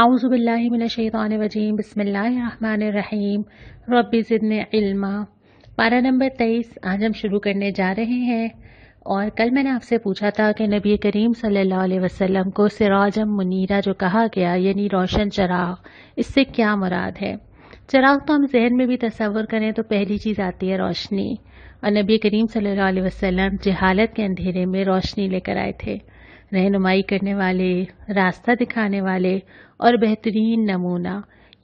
आउज़बिल्लिमिनशैतरजीम बसमीम रबी इल्मा पारा नंबर तेईस आज हम शुरू करने जा रहे हैं और कल मैंने आपसे पूछा था कि नबी करीम सल्लल्लाहु अलैहि वसल्लम को सिराजम मुनीरा जो कहा गया यानी रोशन चराग इससे क्या मुराद है चराग तो हम जहन में भी तस्वर करें तो पहली चीज़ आती है रोशनी और नबी करीम सल्लल्लाहु अलैहि वसल्लम जहालत के अंधेरे में रोशनी लेकर आए थे रहनुमाई करने वाले रास्ता दिखाने वाले और बेहतरीन नमूना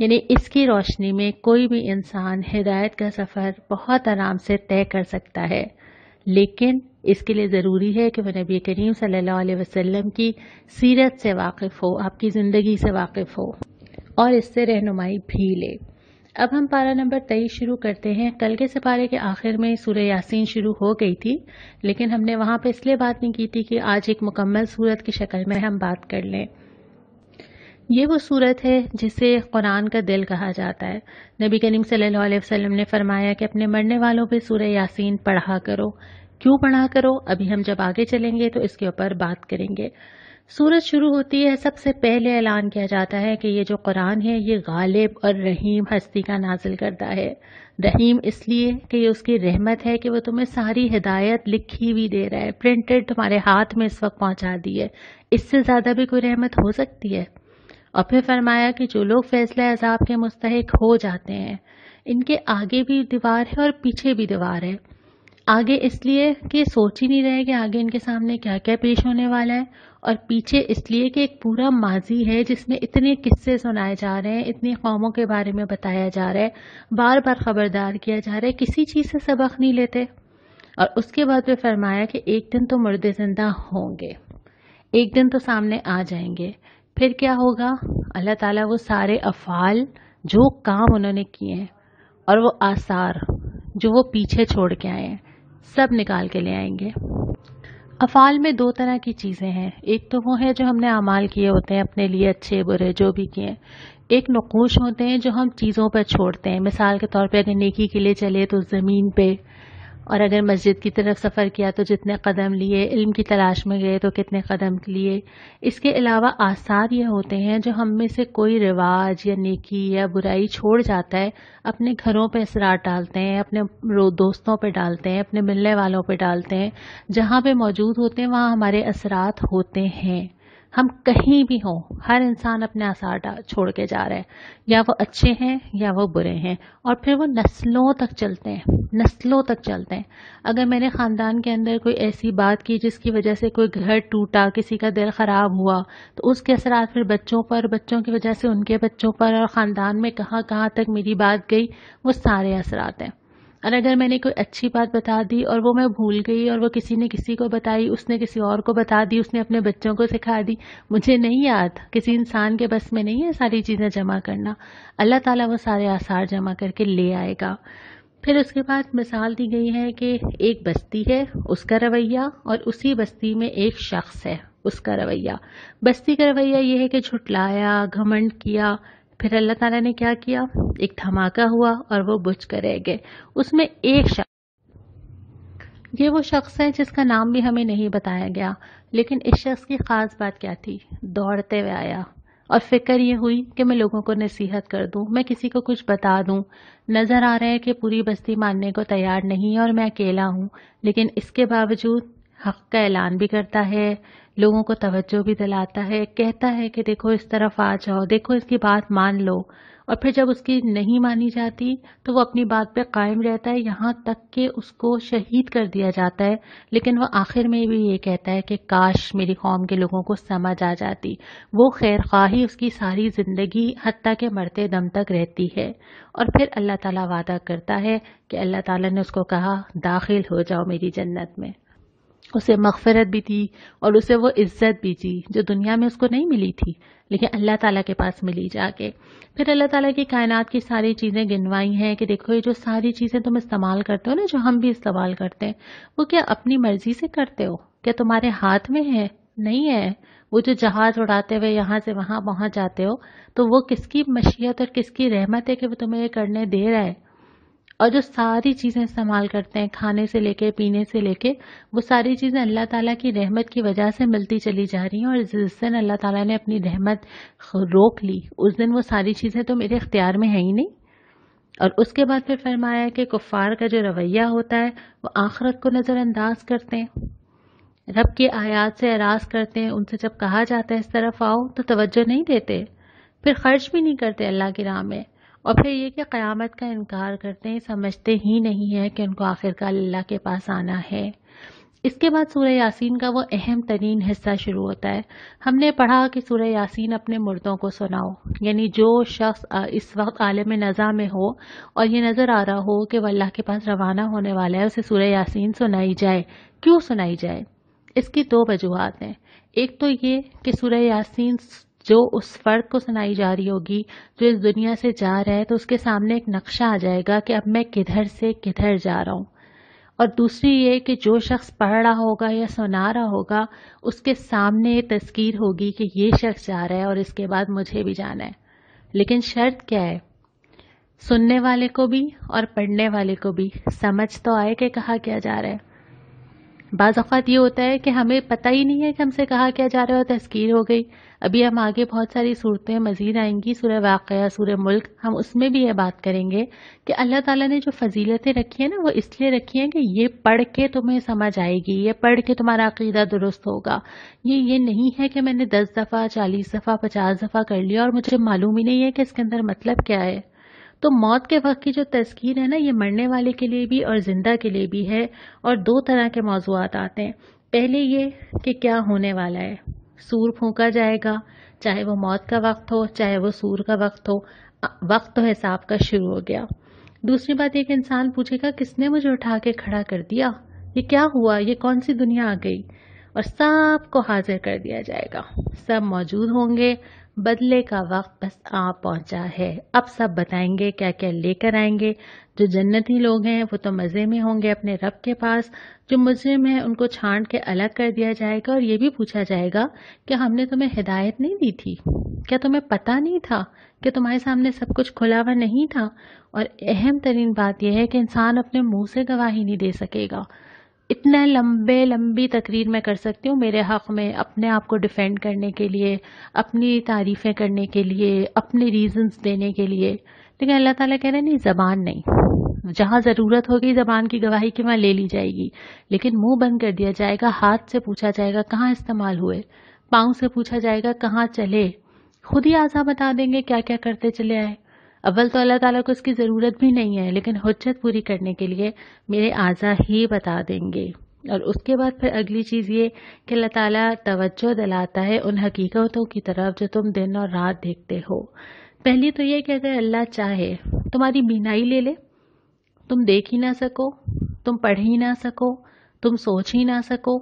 यानी इसकी रोशनी में कोई भी इंसान हिदायत का सफ़र बहुत आराम से तय कर सकता है लेकिन इसके लिए ज़रूरी है कि वह नबी करीम सल्लल्लाहु अलैहि वसल्लम की सीरत से वाकिफ़ हो आपकी ज़िंदगी से वाकिफ़ हो और इससे रहनुमाई भी ले अब हम पारा नंबर तेईस शुरू करते हैं कल के सपारे के आखिर में सूर्य यासीन शुरू हो गई थी लेकिन हमने वहां पर इसलिए बात नहीं की थी कि आज एक मुकम्मल सूरत की शक्ल में हम बात कर लें ये वो सूरत है जिसे कुरान का दिल कहा जाता है नबी करीम सल्लल्लाहु अलैहि वसल्लम ने फरमाया कि अपने मरने वालों पे सूर्य यासीन पढ़ा करो क्यों पढ़ा करो अभी हम जब आगे चलेंगे तो इसके ऊपर बात करेंगे सूरत शुरू होती है सबसे पहले ऐलान किया जाता है कि ये जो कुरान है ये गालिब और रहीम हस्ती का नाजिल करता है रहीम इसलिए कि ये उसकी रहमत है कि वो तुम्हें सारी हिदायत लिखी हुई दे रहा है प्रिंटेड तुम्हारे हाथ में इस वक्त पहुंचा दी है इससे ज़्यादा भी कोई रहमत हो सकती है और फिर फरमाया कि जो लोग फैसला अजाब के मुस्तक हो जाते हैं इनके आगे भी दीवार है और पीछे भी दीवार है आगे इसलिए कि सोच ही नहीं रहे कि आगे इनके सामने क्या क्या पेश होने वाला है और पीछे इसलिए कि एक पूरा माजी है जिसमें इतने किस्से सुनाए जा रहे हैं इतनी कौमों के बारे में बताया जा रहा है बार बार खबरदार किया जा रहा है किसी चीज़ से सबक नहीं लेते और उसके बाद वे फरमाया कि एक दिन तो मुर्दे जिंदा होंगे एक दिन तो सामने आ जाएंगे फिर क्या होगा अल्लाह ताला वो सारे अफ़ाल जो काम उन्होंने किए हैं और वो आसार जो वो पीछे छोड़ के आए हैं सब निकाल के ले आएंगे अफ़ाल में दो तरह की चीज़ें हैं एक तो वो है जो हमने अमाल किए होते हैं अपने लिए अच्छे बुरे जो भी किए एक नकोश होते हैं जो हम चीज़ों पर छोड़ते हैं मिसाल के तौर पे अगर नेकी के लिए चले तो ज़मीन पे और अगर मस्जिद की तरफ सफ़र किया तो जितने कदम लिए इल्म की तलाश में गए तो कितने कदम लिए इसके अलावा आसार ये होते हैं जो हम में से कोई रिवाज या नेकी या बुराई छोड़ जाता है अपने घरों पे असरार डालते हैं अपने दोस्तों पे डालते हैं अपने मिलने वालों पे डालते हैं जहाँ पे मौजूद होते हैं वहाँ हमारे असरात होते हैं हम कहीं भी हों हर इंसान अपने आसार छोड़ के जा रहे हैं या वो अच्छे हैं या वो बुरे हैं और फिर वो नस्लों तक चलते हैं नस्लों तक चलते हैं अगर मेरे ख़ानदान के अंदर कोई ऐसी बात की जिसकी वजह से कोई घर टूटा किसी का दिल ख़राब हुआ तो उसके असरा फिर बच्चों पर बच्चों की वजह से उनके बच्चों पर और ख़ानदान में कहाँ कहाँ तक मेरी बात गई वो सारे असरात हैं और अगर मैंने कोई अच्छी बात बता दी और वो मैं भूल गई और वो किसी ने किसी को बताई उसने किसी और को बता दी उसने अपने बच्चों को सिखा दी मुझे नहीं याद किसी इंसान के बस में नहीं है सारी चीज़ें जमा करना अल्लाह ताला वो सारे आसार जमा करके ले आएगा फिर उसके बाद मिसाल दी गई है कि एक बस्ती है उसका रवैया और उसी बस्ती में एक शख्स है उसका रवैया बस्ती का रवैया यह है कि झुटलाया घमंड किया फिर अल्लाह ताला ने क्या किया एक धमाका हुआ और वो बुझ कर रह गए उसमें एक शख्स ये वो शख्स है जिसका नाम भी हमें नहीं बताया गया लेकिन इस शख्स की ख़ास बात क्या थी दौड़ते हुए आया और फिक्र ये हुई कि मैं लोगों को नसीहत कर दूं मैं किसी को कुछ बता दूं नज़र आ रहा है कि पूरी बस्ती मानने को तैयार नहीं है और मैं अकेला हूं लेकिन इसके बावजूद हक का ऐलान भी करता है लोगों को तवज्जो भी दिलाता है कहता है कि देखो इस तरफ आ जाओ देखो इसकी बात मान लो और फिर जब उसकी नहीं मानी जाती तो वो अपनी बात पे कायम रहता है यहाँ तक कि उसको शहीद कर दिया जाता है लेकिन वह आखिर में भी ये कहता है कि काश मेरी कौम के लोगों को समझ आ जाती वो खैर ख़्वाही उसकी सारी ज़िंदगी हती के मरते दम तक रहती है और फिर अल्लाह ताला वादा करता है कि अल्लाह ताला ने उसको कहा दाखिल हो जाओ मेरी जन्नत में उसे मगफरत भी दी और उसे वो इज़्ज़त भी दी जो दुनिया में उसको नहीं मिली थी लेकिन अल्लाह ताला के पास मिली जाके फिर अल्लाह ताला की कायनात की सारी चीज़ें गिनवाई हैं कि देखो ये जो सारी चीज़ें तुम इस्तेमाल करते हो ना जो हम भी इस्तेमाल करते हैं वो क्या अपनी मर्जी से करते हो क्या तुम्हारे हाथ में है नहीं है वो जो जहाज उड़ाते हुए यहाँ से वहाँ पहुँच जाते हो तो वो किसकी मशीयत और किसकी रहमत है कि वो तुम्हें ये करने दे रहा है और जो सारी चीज़ें इस्तेमाल करते हैं खाने से लेके पीने से लेके वो सारी चीज़ें अल्लाह ताला की रहमत की वजह से मिलती चली जा रही हैं और जिस दिन अल्लाह ताला ने अपनी रहमत रोक ली उस दिन वो सारी चीज़ें तो मेरे इख्तियार में है ही नहीं और उसके बाद फिर फरमाया कि कुफ़ार का जो रवैया होता है वो आखरत को नज़रअंदाज करते हैं रब की आयात से एराज करते हैं उनसे जब कहा जाता है इस तरफ आओ तो तवज्जो नहीं देते फिर खर्च भी नहीं करते अल्लाह की राह में और फिर ये कि क़यामत का इनकार करते हैं समझते ही नहीं है कि उनको आखिरकार अल्लाह के पास आना है इसके बाद सूर्य यासीन का वो अहम तरीन हिस्सा शुरू होता है हमने पढ़ा कि सूर्य यासीन अपने मुर्दों को सुनाओ यानी जो शख्स इस वक्त आलम नज़ा में हो और ये नज़र आ रहा हो कि वह अल्लाह के पास रवाना होने वाला है उसे सूर्य यासीन सुनाई जाए क्यों सुनाई जाए इसकी दो वजूहत हैं एक तो ये कि सूर्य यासीन जो उस फर्द को सुनाई जा रही होगी जो इस दुनिया से जा रहा है तो उसके सामने एक नक्शा आ जाएगा कि अब मैं किधर से किधर जा रहा हूँ और दूसरी ये कि जो शख्स पढ़ रहा होगा या सुना रहा होगा उसके सामने ये तस्कीर होगी कि ये शख्स जा रहा है और इसके बाद मुझे भी जाना है लेकिन शर्त क्या है सुनने वाले को भी और पढ़ने वाले को भी समझ तो आए कि कहा क्या जा रहा है बाज़त ये होता है कि हमें पता ही नहीं है कि हमसे कहा क्या जा रहा है तस्कीर हो गई अभी हम आगे बहुत सारी सूरतें मज़ीद आएंगी सूर वाक़ सूर मुल्क हम उसमें भी ये बात करेंगे कि अल्लाह ताला ने जो फजीलतें रखी हैं ना वो इसलिए रखी हैं कि ये पढ़ के तुम्हें समझ आएगी ये पढ़ के तुम्हारा अकीदा दुरुस्त होगा ये ये नहीं है कि मैंने दस दफ़ा चालीस दफ़ा पचास दफ़ा कर लिया और मुझे मालूम ही नहीं है कि इसके अंदर मतलब क्या है तो मौत के वक्त की जो तस्कीर है ना ये मरने वाले के लिए भी और ज़िंदा के लिए भी है और दो तरह के मौजूद आते हैं पहले ये कि क्या होने वाला है सूर फूका जाएगा चाहे वो मौत का वक्त हो चाहे वो सूर का वक्त हो वक्त तो हिसाब का शुरू हो गया दूसरी बात एक इंसान पूछेगा किसने मुझे उठा के खड़ा कर दिया ये क्या हुआ ये कौन सी दुनिया आ गई और सबको हाजिर कर दिया जाएगा सब मौजूद होंगे बदले का वक्त बस आ पहुंचा है अब सब बताएंगे क्या क्या लेकर आएंगे जो जन्नती लोग हैं वो तो मज़े में होंगे अपने रब के पास जो मुजरिम है उनको छांट के अलग कर दिया जाएगा और ये भी पूछा जाएगा कि हमने तुम्हें हिदायत नहीं दी थी क्या तुम्हें पता नहीं था कि तुम्हारे सामने सब कुछ खुला हुआ नहीं था और अहम तरीन बात यह है कि इंसान अपने मुंह से गवाही नहीं दे सकेगा इतने लंबे लंबी तकरीर मैं कर सकती हूँ मेरे हक़ में अपने आप को डिफेंड करने के लिए अपनी तारीफ़ें करने के लिए अपने रीज़न्स देने के लिए लेकिन अल्लाह ताला कह रहे नहीं ज़बान नहीं जहाँ ज़रूरत होगी ज़बान की गवाही की वहाँ ले ली जाएगी लेकिन मुंह बंद कर दिया जाएगा हाथ से पूछा जाएगा कहाँ इस्तेमाल हुए पाँव से पूछा जाएगा कहाँ चले खुद ही आज़ा बता देंगे क्या क्या करते चले आए अव्वल तो अल्लाह ताला को इसकी ज़रूरत भी नहीं है लेकिन हजत पूरी करने के लिए मेरे आज़ा ही बता देंगे और उसके बाद फिर अगली चीज़ ये कि अल्लाह ताला तवज्जो दिलाता है उन हकीकतों की तरफ जो तुम दिन और रात देखते हो पहली तो ये कि अगर अल्लाह चाहे तुम्हारी बीनाई ले ले तुम देख ही ना सको तुम पढ़ ही ना सको तुम सोच ही ना सको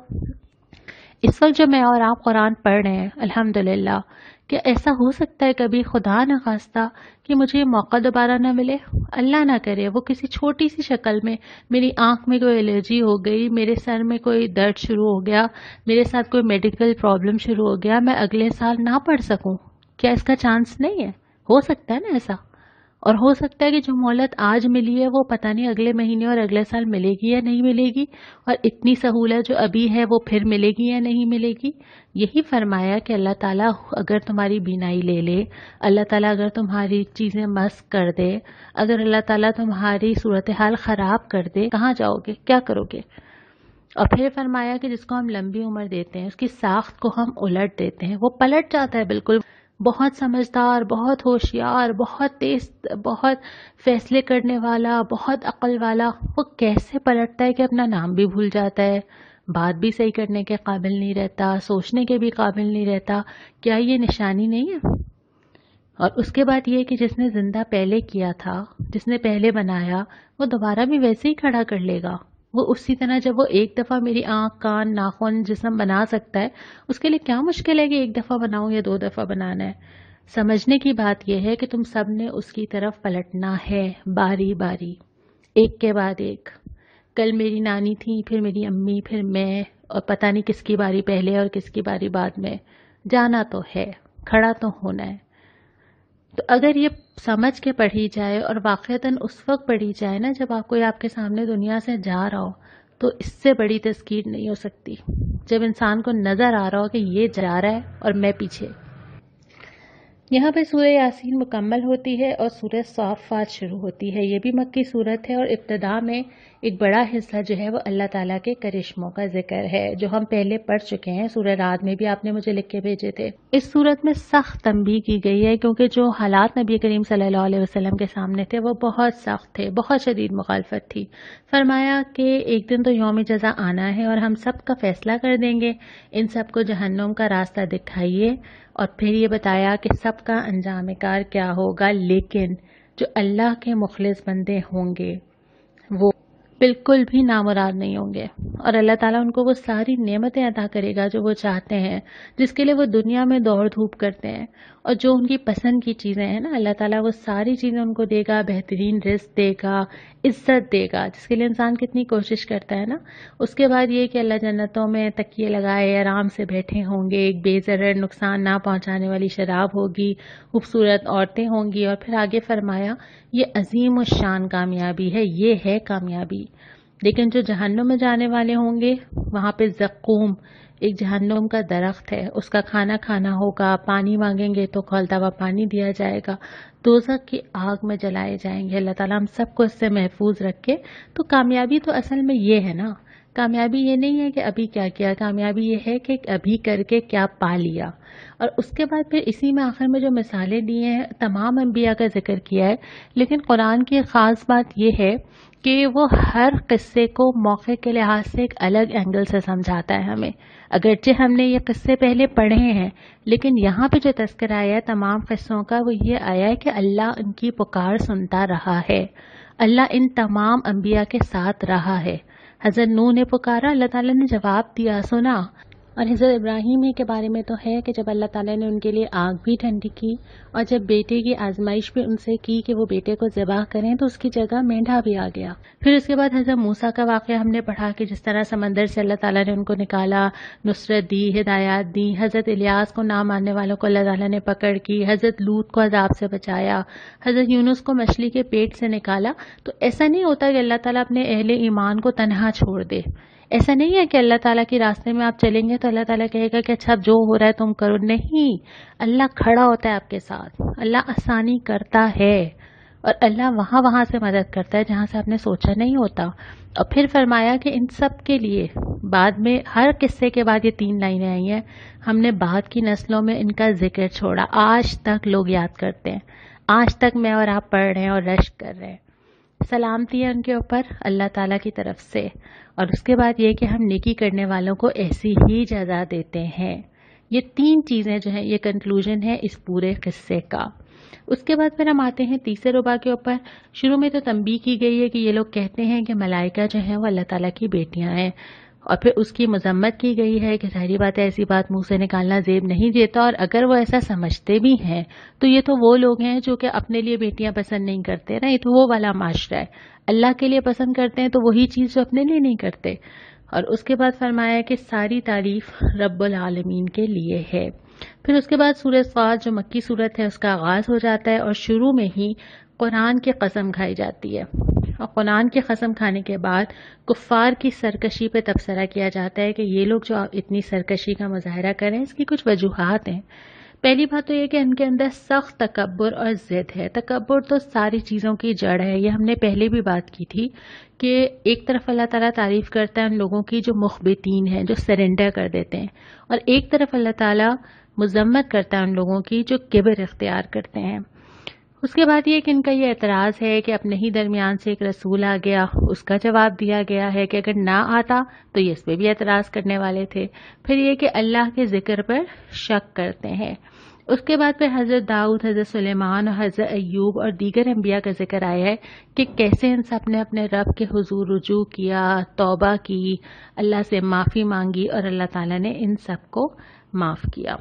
इस वक्त जब मैं और आप कुरान पढ़ रहे हैं अल्हम्दुलिल्लाह क्या ऐसा हो सकता है कभी खुदा न खास्ता कि मुझे मौका दोबारा ना मिले अल्लाह ना करे वो किसी छोटी सी शक्ल में मेरी आंख में कोई एलर्जी हो गई मेरे सर में कोई दर्द शुरू हो गया मेरे साथ कोई मेडिकल प्रॉब्लम शुरू हो गया मैं अगले साल ना पढ़ सकूं क्या इसका चांस नहीं है हो सकता है ना ऐसा और हो सकता है कि जो मोहलत आज मिली है वो पता नहीं अगले महीने और अगले साल मिलेगी या नहीं मिलेगी और इतनी सहूलत जो अभी है वो फिर मिलेगी या नहीं मिलेगी यही फरमाया कि अल्लाह ताला अगर तुम्हारी बीनाई ले ले अल्लाह ताला अगर तुम्हारी चीज़ें मस्त कर दे अगर अल्लाह ताला तुम्हारी सूरत हाल ख़राब कर दे कहाँ जाओगे क्या करोगे और फिर फरमाया कि जिसको हम लंबी उम्र देते हैं उसकी साख्त को हम उलट देते हैं वो पलट जाता है बिल्कुल बहुत समझदार बहुत होशियार बहुत तेज बहुत फैसले करने वाला बहुत अक्ल वाला वो कैसे पलटता है कि अपना नाम भी भूल जाता है बात भी सही करने के काबिल नहीं रहता सोचने के भी काबिल नहीं रहता क्या ये निशानी नहीं है और उसके बाद ये कि जिसने जिंदा पहले किया था जिसने पहले बनाया वो दोबारा भी वैसे ही खड़ा कर लेगा वो उसी तरह जब वो एक दफ़ा मेरी आंख कान नाखून जिसम बना सकता है उसके लिए क्या मुश्किल है कि एक दफ़ा बनाऊं या दो दफ़ा बनाना है समझने की बात यह है कि तुम सब ने उसकी तरफ पलटना है बारी बारी एक के बाद एक कल मेरी नानी थी फिर मेरी अम्मी फिर मैं और पता नहीं किसकी बारी पहले और किसकी बारी बाद में जाना तो है खड़ा तो होना है तो अगर ये समझ के पढ़ी जाए और वाक़ता उस वक्त पढ़ी जाए ना जब आप कोई आपके सामने दुनिया से जा रहा हो तो इससे बड़ी तस्कीर नहीं हो सकती जब इंसान को नज़र आ रहा हो कि ये जा रहा है और मैं पीछे यहाँ पे सूर्य यासीन मुकम्मल होती है और सूर्य साफ शुरू होती है ये भी मक्की सूरत है और इब्तदा में एक बड़ा हिस्सा जो है वो अल्लाह ताला के करिश्मों का जिक्र है जो हम पहले पढ़ चुके हैं सूर्य रात में भी आपने मुझे लिख के भेजे थे इस सूरत में सख्त तंबी की गई है क्योंकि जो हालात नबी करीम सल्लल्लाहु अलैहि वसल्लम के सामने थे वो बहुत सख्त थे बहुत शदीद मुखालफत थी फरमाया कि एक दिन तो योम जजा आना है और हम सब का फैसला कर देंगे इन सबको जहन्नुम का रास्ता दिखाइए और फिर ये बताया कि सबका अंजाम कार क्या होगा लेकिन जो अल्लाह के मुखलिस बंदे होंगे वो बिल्कुल भी नामुराद नहीं होंगे और अल्लाह ताला उनको वो सारी नेमतें अदा करेगा जो वो चाहते हैं जिसके लिए वो दुनिया में दौड़ धूप करते हैं और जो उनकी पसंद की चीज़ें हैं ना अल्लाह ताला वो सारी चीज़ें उनको देगा बेहतरीन रिस्क देगा इज्जत देगा जिसके लिए इंसान कितनी कोशिश करता है ना उसके बाद ये कि अल्लाह जन्नतों में तकिए लगाए आराम से बैठे होंगे एक बेजर नुकसान ना पहुँचाने वाली शराब होगी खूबसूरत औरतें होंगी और फिर आगे फरमाया ये अजीम शान कामयाबी है ये है कामयाबी होगी लेकिन जो जहन्नुम में जाने वाले होंगे वहां पे जक्कूम एक जहन्नुम का दरख्त है उसका खाना खाना होगा पानी मांगेंगे तो खोलता हुआ पानी दिया जाएगा दोजक की आग में जलाए जाएंगे अल्लाह ताला हम सबको इससे महफूज रखे तो कामयाबी तो असल में ये है ना कामयाबी ये नहीं है कि अभी क्या किया कामयाबी ये है कि अभी करके क्या पा लिया और उसके बाद फिर इसी में आखिर में जो मिसालें दी हैं तमाम अम्बिया का जिक्र किया है लेकिन कुरान की ख़ास बात यह है कि वो हर किस्से को मौके के लिहाज से एक अलग एंगल से समझाता है हमें अगरचे हमने ये किस्से पहले पढ़े हैं लेकिन यहाँ पे जो तस्करा आया है तमाम किस्सों का वो ये आया है कि अल्लाह उनकी पुकार सुनता रहा है अल्लाह इन तमाम अम्बिया के साथ रहा है हज़रत नू ने पुकारा अल्लाह ताला ने जवाब दिया सुना और हज़रत इब्राहिम ही के बारे में तो है कि जब अल्लाह ताला ने उनके लिए आग भी ठंडी की और जब बेटे की आजमाइश भी उनसे की कि वो बेटे को ज़बाह करें तो उसकी जगह मेंढा भी आ गया फिर उसके बाद हज़रत मूसा का वाक़ हमने पढ़ा कि जिस तरह समंदर से अल्लाह ताला ने उनको निकाला नुसरत दी हिदायत दी हज़रत इलियास को नाम मानने वालों को अल्लाह ताला ने पकड़ की हज़रत लूत को अजाब से बचाया हज़रत यूनुस को मछली के पेट से निकाला तो ऐसा नहीं होता कि अल्लाह ताला अपने अहल ईमान को तनहा छोड़ दे ऐसा नहीं है कि अल्लाह ताला के रास्ते में आप चलेंगे तो अल्लाह ताला कहेगा कि अच्छा जो हो रहा है तुम करो नहीं अल्लाह खड़ा होता है आपके साथ अल्लाह आसानी करता है और अल्लाह वहाँ वहाँ से मदद करता है जहाँ से आपने सोचा नहीं होता और फिर फरमाया कि इन सब के लिए बाद में हर किस्से के बाद ये तीन लाइनें आई हैं हमने बाद की नस्लों में इनका जिक्र छोड़ा आज तक लोग याद करते हैं आज तक मैं और आप पढ़ रहे हैं और रश कर रहे हैं सलामती है उनके ऊपर अल्लाह ताला की तरफ से और उसके बाद ये कि हम नेकी करने वालों को ऐसी ही जज़ा देते हैं ये तीन चीज़ें जो हैं ये कंक्लूजन है इस पूरे किस्से का उसके बाद फिर हम आते हैं तीसरे रुबा के ऊपर शुरू में तो तंबी की गई है कि ये लोग कहते हैं कि मलाइका जो है वो अल्लाह ताला की बेटियां हैं और फिर उसकी मजम्मत की गई है कि सारी बात है ऐसी बात मुंह से निकालना जेब नहीं देता और अगर वो ऐसा समझते भी हैं तो ये तो वो लोग हैं जो कि अपने लिए बेटियां पसंद नहीं करते ना ये तो वो वाला माशरा है अल्लाह के लिए पसंद करते हैं तो वही चीज़ जो अपने लिए नहीं करते और उसके बाद फरमाया कि सारी तारीफ रब्बुल आलमीन के लिए है फिर उसके बाद सूरज ख्वाज जो मक्की सूरत है उसका आगाज़ हो जाता है और शुरू में ही कुरान की कसम खाई जाती है और कुरान की कसम खाने के बाद कुफ़ार की सरकशी पे तबसरा किया जाता है कि ये लोग जो इतनी सरकशी का मुजाहरा करें इसकी कुछ वजूहत हैं पहली बात तो ये कि इनके अंदर सख्त तकबर और ज़िद है तकबर तो सारी चीज़ों की जड़ है ये हमने पहले भी बात की थी कि एक तरफ अल्लाह ताला तारीफ़ करता है उन लोगों की जो मुखबतीन हैं जो सरेंडर कर देते हैं और एक तरफ अल्लाह ताला मुजम्मत करता है उन लोगों की जो किबर इख्तियार करते हैं उसके बाद ये कि इनका ये एतराज़ है कि अपने ही दरमियान से एक रसूल आ गया उसका जवाब दिया गया है कि अगर ना आता तो ये इस पर भी एतराज़ करने वाले थे फिर ये कि अल्लाह के ज़िक्र पर शक करते हैं उसके बाद फिर हज़रत दाऊद हज़रत सलेमान और हज़रत अयूब और दीगर अम्बिया का जिक्र आया है कि कैसे इन सब ने अपने रब के हजूर रुजू किया तोबा की अल्लाह से माफ़ी मांगी और अल्लाह ताला ने इन सबको माफ़ किया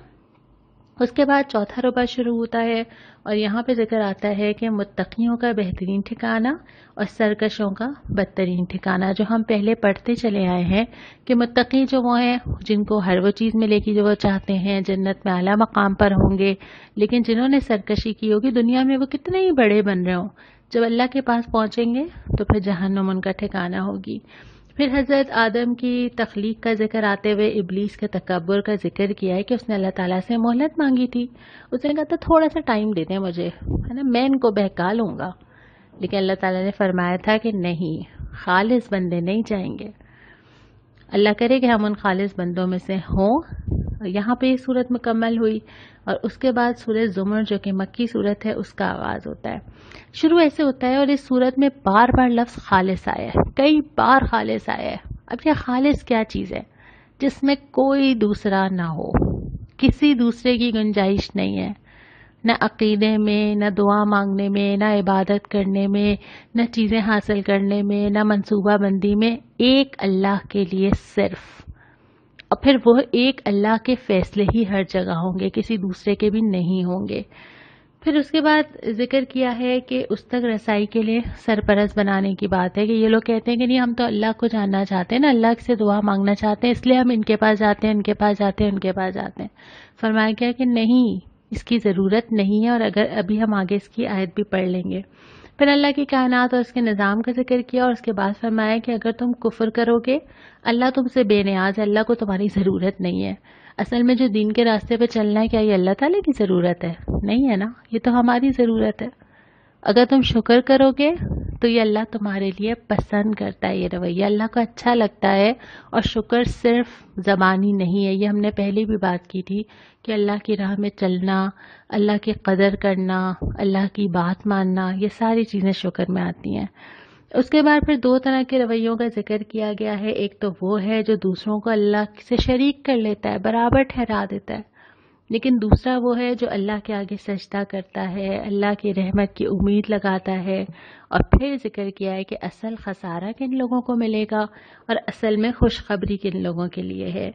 उसके बाद चौथा रुबा शुरू होता है और यहाँ पे जिक्र आता है कि मुतकीयों का बेहतरीन ठिकाना और सरकशों का बदतरीन ठिकाना जो हम पहले पढ़ते चले आए हैं कि मुतकी जो वो हैं जिनको हर वो चीज़ मिलेगी जो वो चाहते हैं जन्नत में आला मकाम पर होंगे लेकिन जिन्होंने सरकशी की होगी दुनिया में वो कितने ही बड़े बन रहे हों जब अल्लाह के पास पहुँचेंगे तो फिर जहन्नम उनका ठिकाना होगी फिर हज़रत आदम की तख्लीक का जिक्र आते हुए इबलीस के तकबर का जिक्र किया है कि उसने अल्लाह ताला से मोहलत मांगी थी उसने कहा था तो थोड़ा सा टाइम दे दें मुझे है ना मैं इनको बहका लूँगा लेकिन अल्लाह ताला ने फरमाया था कि नहीं खालिस बंदे नहीं जाएंगे अल्लाह करे कि हम उन खालिस बंदों में से हों यहाँ पे सूरत मुकम्मल हुई और उसके बाद सूरज जुमर जो कि मक्की सूरत है उसका आगाज़ होता है शुरू ऐसे होता है और इस सूरत में बार बार लफ्ज़ खालिस आया है कई बार खालिस आया है अब यह खालिस क्या चीज़ है जिसमें कोई दूसरा ना हो किसी दूसरे की गुंजाइश नहीं है न अकीदे में न दुआ मांगने में न इबादत करने में न चीज़ें हासिल करने में न मनसूबा बंदी में एक अल्लाह के लिए सिर्फ़ और फिर वह एक अल्लाह के फैसले ही हर जगह होंगे किसी दूसरे के भी नहीं होंगे फिर उसके बाद जिक्र किया है कि उस तक रसाई के लिए सरपरस बनाने की बात है कि ये लोग कहते हैं कि नहीं हम तो अल्लाह को जानना चाहते हैं ना अल्लाह से दुआ मांगना चाहते हैं इसलिए हम इनके पास जाते हैं इनके पास जाते हैं उनके पास जाते हैं फरमाया गया कि नहीं इसकी ज़रूरत नहीं है और अगर अभी हम आगे इसकी आयत भी पढ़ लेंगे फिर अल्लाह की कायनात और उसके निज़ाम का जिक्र किया और उसके बाद फरमाया कि अगर तुम कुफर करोगे अल्लाह तुमसे बेनियाज है अल्लाह को तुम्हारी ज़रूरत नहीं है असल में जो दीन के रास्ते पर चलना है क्या ये अल्लाह ताला की ज़रूरत है नहीं है ना ये तो हमारी ज़रूरत है अगर तुम शुक्र करोगे तो ये अल्लाह तुम्हारे लिए पसंद करता है ये रवैया अल्लाह को अच्छा लगता है और शुक्र सिर्फ ज़बानी नहीं है ये हमने पहले भी बात की थी कि अल्लाह की राह में चलना अल्लाह की कदर करना अल्लाह की बात मानना ये सारी चीज़ें शुक्र में आती हैं उसके बाद फिर दो तरह के रवैयों का जिक्र किया गया है एक तो वो है जो दूसरों को अल्लाह से शरीक कर लेता है बराबर ठहरा देता है लेकिन दूसरा वो है जो अल्लाह के आगे सजदा करता है अल्लाह की रहमत की उम्मीद लगाता है और फिर जिक्र किया है कि असल खसारा किन लोगों को मिलेगा और असल में खुशखबरी किन लोगों के लिए है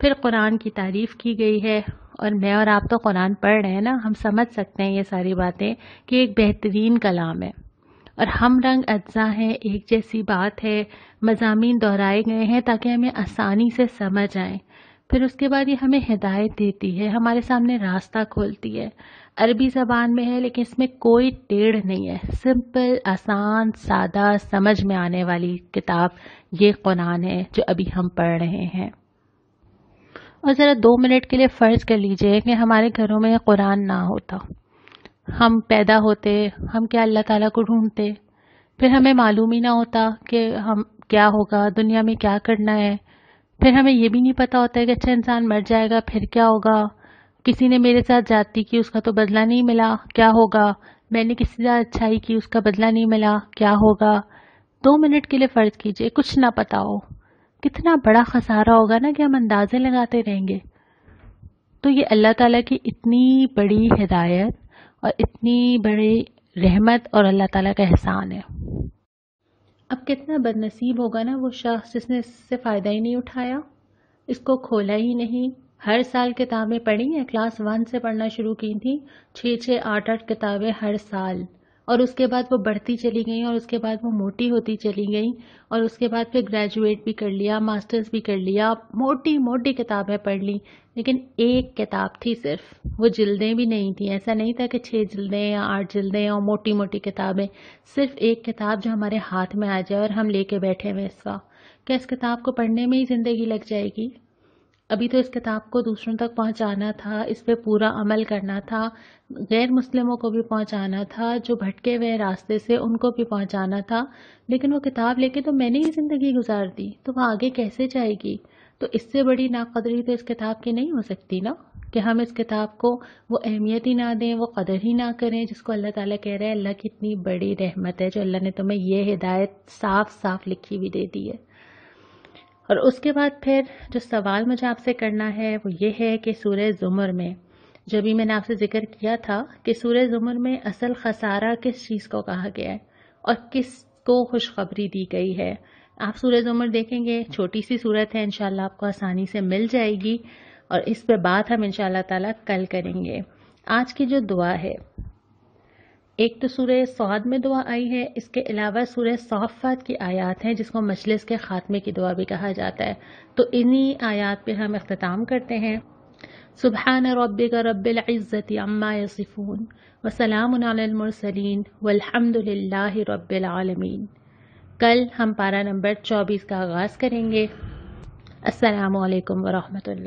फिर कुरान की तारीफ़ की गई है और मैं और आप तो कुरान पढ़ रहे हैं ना हम समझ सकते हैं ये सारी बातें कि एक बेहतरीन कलाम है और हम रंग अज्जा हैं एक जैसी बात है मजामी दोहराए गए हैं ताकि हमें आसानी से समझ आएँ फिर उसके बाद ये हमें हिदायत देती है हमारे सामने रास्ता खोलती है अरबी ज़बान में है लेकिन इसमें कोई टेढ़ नहीं है सिंपल आसान सादा समझ में आने वाली किताब ये कुरान है जो अभी हम पढ़ रहे हैं और ज़रा दो मिनट के लिए फ़र्ज़ कर लीजिए कि हमारे घरों में कुरान ना होता हम पैदा होते हम क्या अल्लाह ताला को ढूंढते फिर हमें मालूम ही ना होता कि हम क्या होगा दुनिया में क्या करना है फिर हमें ये भी नहीं पता होता है कि अच्छा इंसान मर जाएगा फिर क्या होगा किसी ने मेरे साथ जाती की उसका तो बदला नहीं मिला क्या होगा मैंने किसी से अच्छाई की उसका बदला नहीं मिला क्या होगा दो मिनट के लिए फ़र्ज़ कीजिए कुछ ना पता हो कितना बड़ा खसारा होगा ना कि हम अंदाजे लगाते रहेंगे तो ये अल्लाह ताला की इतनी बड़ी हिदायत और इतनी बड़ी रहमत और अल्लाह ताला का एहसान है अब कितना बदनसीब होगा ना वो शख्स जिसने इससे फ़ायदा ही नहीं उठाया इसको खोला ही नहीं हर साल किताबें पढ़ी हैं क्लास वन से पढ़ना शुरू की थी छः छः आठ आठ किताबें हर साल और उसके बाद वो बढ़ती चली गई और उसके बाद वो मोटी होती चली गई और उसके बाद फिर ग्रेजुएट भी कर लिया मास्टर्स भी कर लिया मोटी मोटी किताबें पढ़ ली लेकिन एक किताब थी सिर्फ वो जिल्दें भी नहीं थी ऐसा नहीं था कि छः जिल्दें या आठ जिल्दें और मोटी मोटी किताबें सिर्फ एक किताब जो हमारे हाथ में आ जाए और हम लेके बैठे हुए इसका क्या इस किताब को पढ़ने में ही ज़िंदगी लग जाएगी अभी तो इस किताब को दूसरों तक पहुंचाना था इस पर पूरा अमल करना था गैर मुस्लिमों को भी पहुंचाना था जो भटके हुए रास्ते से उनको भी पहुंचाना था लेकिन वो किताब लेके तो मैंने ही ज़िंदगी गुजार दी तो वह आगे कैसे जाएगी तो इससे बड़ी नाकदरी तो इस किताब की नहीं हो सकती ना कि हम इस किताब को वो अहमियत ही ना दें वो कदर ही ना करें जिसको अल्लाह ताला कह रहा है अल्लाह की इतनी बड़ी रहमत है जो अल्लाह ने तुम्हें ये हिदायत साफ साफ लिखी हुई दे दी है और उसके बाद फिर जो सवाल मुझे आपसे करना है वो ये है कि सूर्य ज़ुमर में जब भी मैंने आपसे जिक्र किया था कि सूर्य ज़ुमर में असल खसारा किस चीज़ को कहा गया है और किस को खुशखबरी दी गई है आप सूरज उमर देखेंगे छोटी सी सूरत है इनशाला आपको आसानी से मिल जाएगी और इस पर बात हम इनशाला तला कल करेंगे आज की जो दुआ है एक तो सूर्य सौद में दुआ आई है इसके अलावा सूर्य सौफ़ात की आयात हैं जिसको मजलिस के ख़ात्मे की दुआ भी कहा जाता है तो इन्हीं आयात पे हम अख्ताम करते हैं सुबहान रबिक रब्ज़त अम्मा सिफून वसलामसलिन वलहमदिल्ला रबालमीन कल हम पारा नंबर 24 का आगाज़ करेंगे असलकम वरहमल